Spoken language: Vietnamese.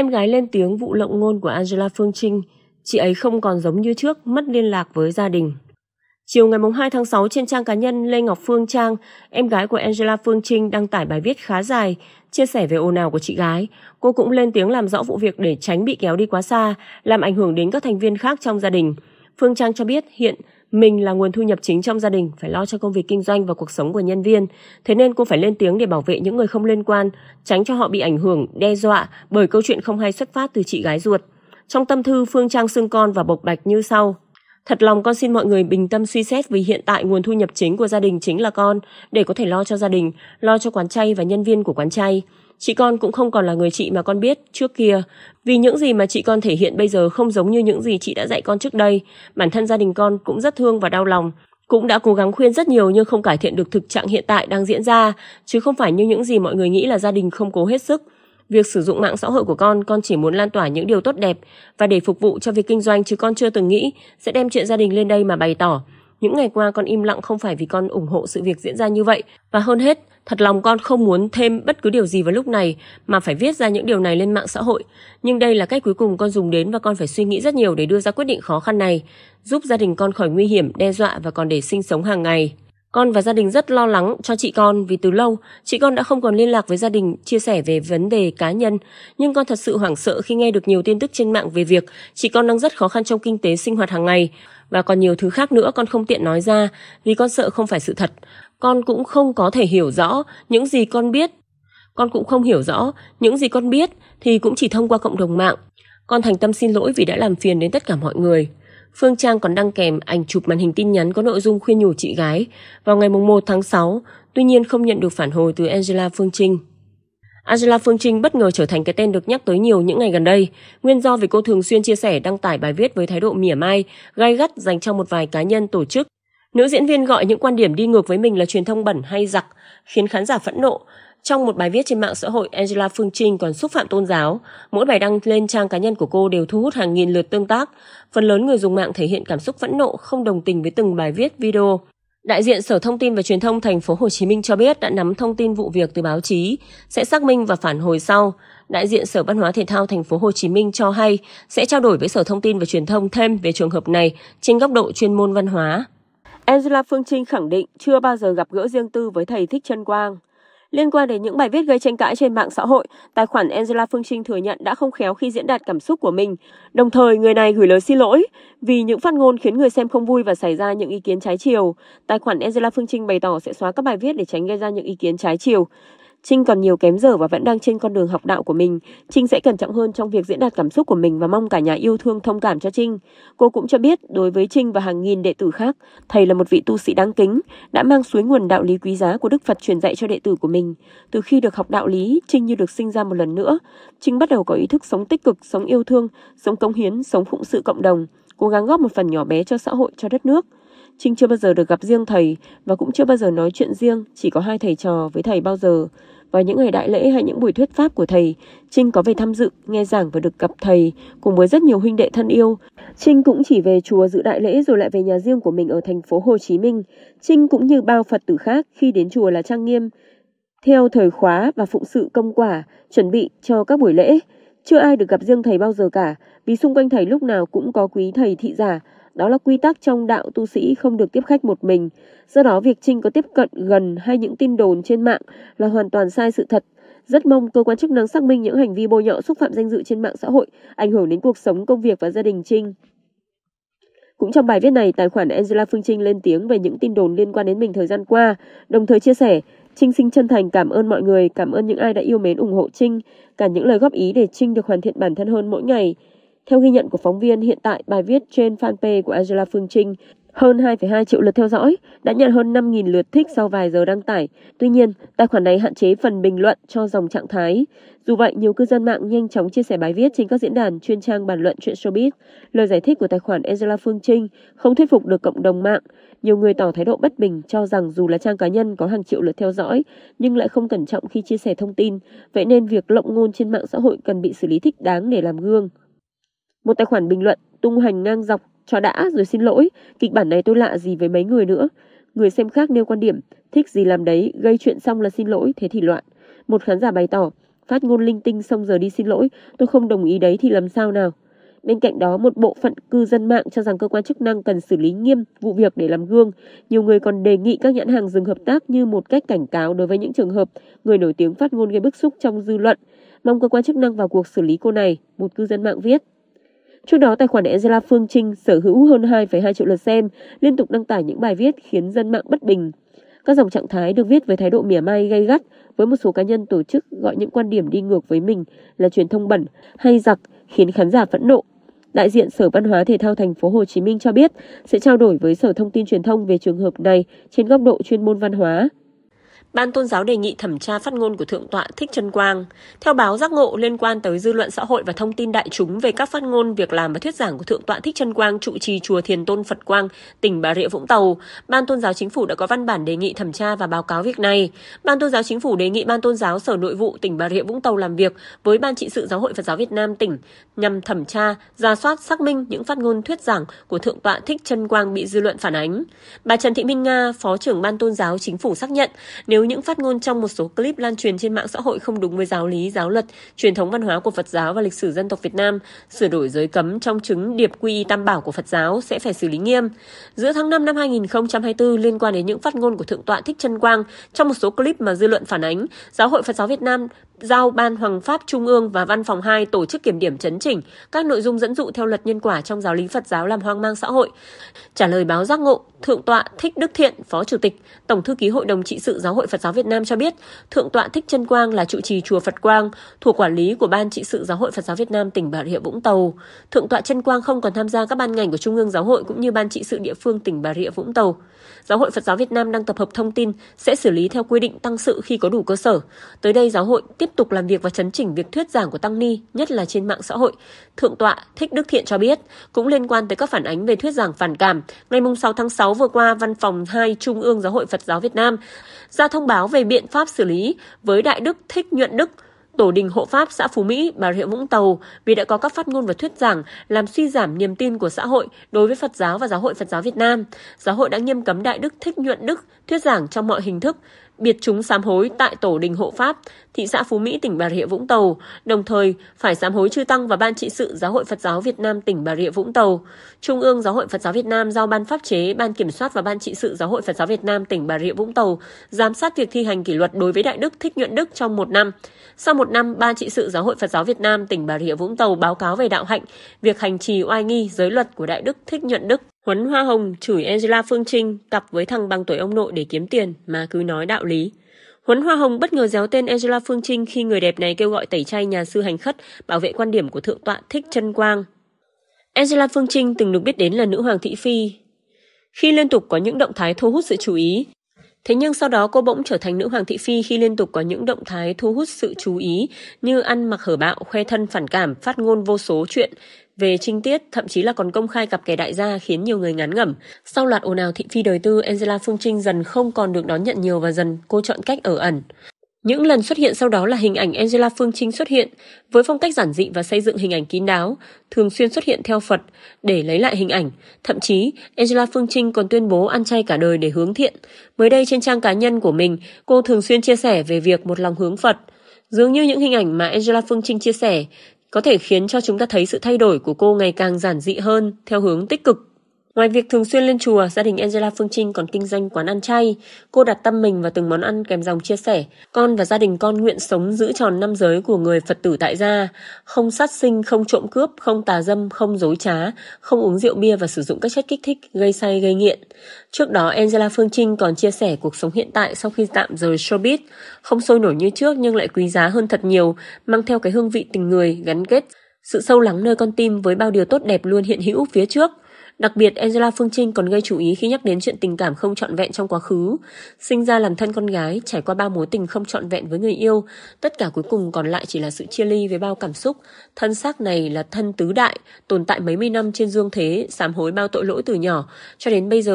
Em gái lên tiếng vụ lộng ngôn của Angela Phương Trinh, chị ấy không còn giống như trước, mất liên lạc với gia đình. Chiều ngày 2 tháng 6 trên trang cá nhân Lê Ngọc Phương Trang, em gái của Angela Phương Trinh đăng tải bài viết khá dài, chia sẻ về ồn ào của chị gái. Cô cũng lên tiếng làm rõ vụ việc để tránh bị kéo đi quá xa, làm ảnh hưởng đến các thành viên khác trong gia đình. Phương Trang cho biết hiện mình là nguồn thu nhập chính trong gia đình, phải lo cho công việc kinh doanh và cuộc sống của nhân viên. Thế nên cô phải lên tiếng để bảo vệ những người không liên quan, tránh cho họ bị ảnh hưởng, đe dọa bởi câu chuyện không hay xuất phát từ chị gái ruột. Trong tâm thư, Phương Trang xưng con và bộc bạch như sau. Thật lòng con xin mọi người bình tâm suy xét vì hiện tại nguồn thu nhập chính của gia đình chính là con để có thể lo cho gia đình, lo cho quán chay và nhân viên của quán chay. Chị con cũng không còn là người chị mà con biết trước kia, vì những gì mà chị con thể hiện bây giờ không giống như những gì chị đã dạy con trước đây. Bản thân gia đình con cũng rất thương và đau lòng, cũng đã cố gắng khuyên rất nhiều nhưng không cải thiện được thực trạng hiện tại đang diễn ra, chứ không phải như những gì mọi người nghĩ là gia đình không cố hết sức. Việc sử dụng mạng xã hội của con, con chỉ muốn lan tỏa những điều tốt đẹp và để phục vụ cho việc kinh doanh chứ con chưa từng nghĩ sẽ đem chuyện gia đình lên đây mà bày tỏ. Những ngày qua con im lặng không phải vì con ủng hộ sự việc diễn ra như vậy và hơn hết Thật lòng con không muốn thêm bất cứ điều gì vào lúc này mà phải viết ra những điều này lên mạng xã hội. Nhưng đây là cách cuối cùng con dùng đến và con phải suy nghĩ rất nhiều để đưa ra quyết định khó khăn này, giúp gia đình con khỏi nguy hiểm, đe dọa và còn để sinh sống hàng ngày. Con và gia đình rất lo lắng cho chị con vì từ lâu chị con đã không còn liên lạc với gia đình chia sẻ về vấn đề cá nhân. Nhưng con thật sự hoảng sợ khi nghe được nhiều tin tức trên mạng về việc chị con đang rất khó khăn trong kinh tế sinh hoạt hàng ngày và còn nhiều thứ khác nữa con không tiện nói ra vì con sợ không phải sự thật con cũng không có thể hiểu rõ những gì con biết. Con cũng không hiểu rõ những gì con biết thì cũng chỉ thông qua cộng đồng mạng. Con thành tâm xin lỗi vì đã làm phiền đến tất cả mọi người. Phương Trang còn đăng kèm ảnh chụp màn hình tin nhắn có nội dung khuyên nhủ chị gái vào ngày 1 tháng 6, tuy nhiên không nhận được phản hồi từ Angela Phương Trinh. Angela Phương Trinh bất ngờ trở thành cái tên được nhắc tới nhiều những ngày gần đây, nguyên do vì cô thường xuyên chia sẻ đăng tải bài viết với thái độ mỉa mai, gai gắt dành cho một vài cá nhân tổ chức Nữ diễn viên gọi những quan điểm đi ngược với mình là truyền thông bẩn hay giặc, khiến khán giả phẫn nộ. Trong một bài viết trên mạng xã hội, Angela Phương Trinh còn xúc phạm tôn giáo. Mỗi bài đăng lên trang cá nhân của cô đều thu hút hàng nghìn lượt tương tác. Phần lớn người dùng mạng thể hiện cảm xúc phẫn nộ, không đồng tình với từng bài viết, video. Đại diện Sở Thông tin và Truyền thông thành phố Hồ Chí Minh cho biết đã nắm thông tin vụ việc từ báo chí, sẽ xác minh và phản hồi sau. Đại diện Sở Văn hóa Thể thao thành phố Hồ Chí Minh cho hay sẽ trao đổi với Sở Thông tin và Truyền thông thêm về trường hợp này trên góc độ chuyên môn văn hóa. Angela Phương Trinh khẳng định chưa bao giờ gặp gỡ riêng tư với thầy Thích Trân Quang. Liên quan đến những bài viết gây tranh cãi trên mạng xã hội, tài khoản Angela Phương Trinh thừa nhận đã không khéo khi diễn đạt cảm xúc của mình. Đồng thời, người này gửi lời xin lỗi vì những phát ngôn khiến người xem không vui và xảy ra những ý kiến trái chiều. Tài khoản Angela Phương Trinh bày tỏ sẽ xóa các bài viết để tránh gây ra những ý kiến trái chiều. Trinh còn nhiều kém dở và vẫn đang trên con đường học đạo của mình. Trinh sẽ cẩn trọng hơn trong việc diễn đạt cảm xúc của mình và mong cả nhà yêu thương thông cảm cho Trinh. Cô cũng cho biết, đối với Trinh và hàng nghìn đệ tử khác, thầy là một vị tu sĩ đáng kính, đã mang suối nguồn đạo lý quý giá của Đức Phật truyền dạy cho đệ tử của mình. Từ khi được học đạo lý, Trinh như được sinh ra một lần nữa. Trinh bắt đầu có ý thức sống tích cực, sống yêu thương, sống cống hiến, sống phụng sự cộng đồng, cố gắng góp một phần nhỏ bé cho xã hội, cho đất nước. Trinh chưa bao giờ được gặp riêng thầy và cũng chưa bao giờ nói chuyện riêng, chỉ có hai thầy trò với thầy bao giờ. Và những ngày đại lễ hay những buổi thuyết pháp của thầy, Trinh có về tham dự, nghe giảng và được gặp thầy cùng với rất nhiều huynh đệ thân yêu. Trinh cũng chỉ về chùa dự đại lễ rồi lại về nhà riêng của mình ở thành phố Hồ Chí Minh. Trinh cũng như bao Phật tử khác khi đến chùa là Trang Nghiêm, theo thời khóa và phụng sự công quả, chuẩn bị cho các buổi lễ. Chưa ai được gặp riêng thầy bao giờ cả, vì xung quanh thầy lúc nào cũng có quý thầy thị giả, đó là quy tắc trong đạo tu sĩ không được tiếp khách một mình. Do đó việc Trinh có tiếp cận gần hay những tin đồn trên mạng là hoàn toàn sai sự thật. Rất mong cơ quan chức năng xác minh những hành vi bôi nhọ xúc phạm danh dự trên mạng xã hội ảnh hưởng đến cuộc sống, công việc và gia đình Trinh. Cũng trong bài viết này, tài khoản Angela Phương Trinh lên tiếng về những tin đồn liên quan đến mình thời gian qua, đồng thời chia sẻ, Trinh xin chân thành cảm ơn mọi người, cảm ơn những ai đã yêu mến ủng hộ Trinh, cả những lời góp ý để Trinh được hoàn thiện bản thân hơn mỗi ngày. Theo ghi nhận của phóng viên, hiện tại bài viết trên fanpage của Angela Phương Trinh hơn 2,2 triệu lượt theo dõi, đã nhận hơn 5.000 lượt thích sau vài giờ đăng tải. Tuy nhiên, tài khoản này hạn chế phần bình luận cho dòng trạng thái. Dù vậy, nhiều cư dân mạng nhanh chóng chia sẻ bài viết trên các diễn đàn chuyên trang bàn luận chuyện showbiz. Lời giải thích của tài khoản Angela Phương Trinh không thuyết phục được cộng đồng mạng. Nhiều người tỏ thái độ bất bình cho rằng dù là trang cá nhân có hàng triệu lượt theo dõi nhưng lại không cẩn trọng khi chia sẻ thông tin, vậy nên việc lộng ngôn trên mạng xã hội cần bị xử lý thích đáng để làm gương. Một tài khoản bình luận tung hành ngang dọc cho đã rồi xin lỗi, kịch bản này tôi lạ gì với mấy người nữa. Người xem khác nêu quan điểm, thích gì làm đấy, gây chuyện xong là xin lỗi, thế thì loạn. Một khán giả bày tỏ, phát ngôn linh tinh xong giờ đi xin lỗi, tôi không đồng ý đấy thì làm sao nào. Bên cạnh đó, một bộ phận cư dân mạng cho rằng cơ quan chức năng cần xử lý nghiêm vụ việc để làm gương. Nhiều người còn đề nghị các nhãn hàng dừng hợp tác như một cách cảnh cáo đối với những trường hợp người nổi tiếng phát ngôn gây bức xúc trong dư luận. Mong cơ quan chức năng vào cuộc xử lý cô này, một cư dân mạng viết. Trước đó, tài khoản Angela Phương Trinh sở hữu hơn 2,2 triệu lượt xem, liên tục đăng tải những bài viết khiến dân mạng bất bình. Các dòng trạng thái được viết với thái độ mỉa mai gay gắt, với một số cá nhân tổ chức gọi những quan điểm đi ngược với mình là truyền thông bẩn hay giặc khiến khán giả phẫn nộ. Đại diện Sở Văn hóa Thể thao Thành phố Hồ Chí Minh cho biết sẽ trao đổi với Sở Thông tin Truyền thông về trường hợp này trên góc độ chuyên môn văn hóa. Ban tôn giáo đề nghị thẩm tra phát ngôn của Thượng tọa Thích Trân Quang. Theo báo giác ngộ liên quan tới dư luận xã hội và thông tin đại chúng về các phát ngôn, việc làm và thuyết giảng của Thượng tọa Thích Trân Quang trụ trì chùa Thiền Tôn Phật Quang, tỉnh Bà Rịa Vũng Tàu, Ban tôn giáo chính phủ đã có văn bản đề nghị thẩm tra và báo cáo việc này. Ban tôn giáo chính phủ đề nghị Ban tôn giáo Sở Nội vụ tỉnh Bà Rịa Vũng Tàu làm việc với Ban trị sự Giáo hội Phật giáo Việt Nam tỉnh nhằm thẩm tra, ra soát xác minh những phát ngôn thuyết giảng của Thượng tọa Thích Trân Quang bị dư luận phản ánh. Bà Trần Thị Minh Nga, Phó trưởng Ban tôn giáo chính phủ xác nhận nếu nếu những phát ngôn trong một số clip lan truyền trên mạng xã hội không đúng với giáo lý, giáo luật, truyền thống văn hóa của Phật giáo và lịch sử dân tộc Việt Nam, sửa đổi giới cấm trong chứng điệp quy tam bảo của Phật giáo sẽ phải xử lý nghiêm. Giữa tháng 5 năm 2024 liên quan đến những phát ngôn của Thượng tọa Thích Trân Quang trong một số clip mà dư luận phản ánh, Giáo hội Phật giáo Việt Nam giao Ban Hoàng Pháp Trung ương và Văn phòng 2 tổ chức kiểm điểm chấn chỉnh các nội dung dẫn dụ theo luật nhân quả trong giáo lý Phật giáo làm hoang mang xã hội. Trả lời báo giác ngộ, Thượng tọa Thích Đức Thiện, Phó Chủ tịch, Tổng thư ký Hội đồng trị sự Giáo hội Phật giáo Việt Nam cho biết, Thượng tọa Thích Trân Quang là trụ trì chùa Phật Quang, thuộc quản lý của Ban trị sự Giáo hội Phật giáo Việt Nam tỉnh Bà Rịa Vũng Tàu. Thượng tọa Trân Quang không còn tham gia các ban ngành của Trung ương Giáo hội cũng như Ban trị sự địa phương tỉnh Bà Rịa Vũng Tàu. Giáo hội Phật giáo Việt Nam đang tập hợp thông tin sẽ xử lý theo quy định tăng sự khi có đủ cơ sở. Tới đây giáo hội tiếp tiếp tục làm việc và chấn chỉnh việc thuyết giảng của Tăng Ni, nhất là trên mạng xã hội. Thượng tọa Thích Đức Thiện cho biết, cũng liên quan tới các phản ánh về thuyết giảng phản cảm, ngày 6 tháng 6 vừa qua, Văn phòng 2 Trung ương Giáo hội Phật giáo Việt Nam ra thông báo về biện pháp xử lý với Đại Đức Thích Nhuận Đức, Tổ đình hộ pháp xã Phú Mỹ, Bà Rịa Vũng Tàu vì đã có các phát ngôn và thuyết giảng làm suy giảm niềm tin của xã hội đối với Phật giáo và Giáo hội Phật giáo Việt Nam. Giáo hội đã nghiêm cấm Đại Đức Thích Nhuận Đức thuyết giảng trong mọi hình thức biệt chúng sám hối tại tổ đình hộ pháp, thị xã Phú Mỹ, tỉnh Bà Rịa Vũng Tàu, đồng thời phải sám hối chư tăng và ban trị sự Giáo hội Phật giáo Việt Nam tỉnh Bà Rịa Vũng Tàu. Trung ương Giáo hội Phật giáo Việt Nam giao ban pháp chế, ban kiểm soát và ban trị sự Giáo hội Phật giáo Việt Nam tỉnh Bà Rịa Vũng Tàu giám sát việc thi hành kỷ luật đối với Đại Đức Thích Nhuận Đức trong một năm. Sau một năm, ban trị sự Giáo hội Phật giáo Việt Nam tỉnh Bà Rịa Vũng Tàu báo cáo về đạo hạnh, việc hành trì oai nghi giới luật của Đại Đức Thích Nhuận Đức Huấn Hoa Hồng chửi Angela Phương Trinh cặp với thằng bằng tuổi ông nội để kiếm tiền mà cứ nói đạo lý. Huấn Hoa Hồng bất ngờ déo tên Angela Phương Trinh khi người đẹp này kêu gọi tẩy chay nhà sư hành khất bảo vệ quan điểm của thượng tọa Thích Chân Quang. Angela Phương Trinh từng được biết đến là nữ hoàng thị phi. Khi liên tục có những động thái thu hút sự chú ý, Thế nhưng sau đó cô bỗng trở thành nữ hoàng thị phi khi liên tục có những động thái thu hút sự chú ý như ăn mặc hở bạo, khoe thân phản cảm, phát ngôn vô số chuyện về trinh tiết, thậm chí là còn công khai cặp kẻ đại gia khiến nhiều người ngán ngẩm. Sau loạt ồn ào thị phi đời tư, Angela Phương Trinh dần không còn được đón nhận nhiều và dần cô chọn cách ở ẩn. Những lần xuất hiện sau đó là hình ảnh Angela Phương Trinh xuất hiện với phong cách giản dị và xây dựng hình ảnh kín đáo, thường xuyên xuất hiện theo Phật để lấy lại hình ảnh. Thậm chí, Angela Phương Trinh còn tuyên bố ăn chay cả đời để hướng thiện. Mới đây trên trang cá nhân của mình, cô thường xuyên chia sẻ về việc một lòng hướng Phật. Dường như những hình ảnh mà Angela Phương Trinh chia sẻ có thể khiến cho chúng ta thấy sự thay đổi của cô ngày càng giản dị hơn theo hướng tích cực Ngoài việc thường xuyên lên chùa, gia đình Angela Phương Trinh còn kinh doanh quán ăn chay. Cô đặt tâm mình vào từng món ăn kèm dòng chia sẻ. Con và gia đình con nguyện sống giữ tròn năm giới của người Phật tử tại gia. Không sát sinh, không trộm cướp, không tà dâm, không dối trá, không uống rượu bia và sử dụng các chất kích thích, gây say, gây nghiện. Trước đó, Angela Phương Trinh còn chia sẻ cuộc sống hiện tại sau khi tạm rời showbiz. Không sôi nổi như trước nhưng lại quý giá hơn thật nhiều, mang theo cái hương vị tình người, gắn kết sự sâu lắng nơi con tim với bao điều tốt đẹp luôn hiện hữu phía trước. Đặc biệt, Angela Phương Trinh còn gây chú ý khi nhắc đến chuyện tình cảm không trọn vẹn trong quá khứ. Sinh ra làm thân con gái, trải qua ba mối tình không trọn vẹn với người yêu, tất cả cuối cùng còn lại chỉ là sự chia ly với bao cảm xúc. Thân xác này là thân tứ đại, tồn tại mấy mươi năm trên dương thế, sám hối bao tội lỗi từ nhỏ, cho đến bây giờ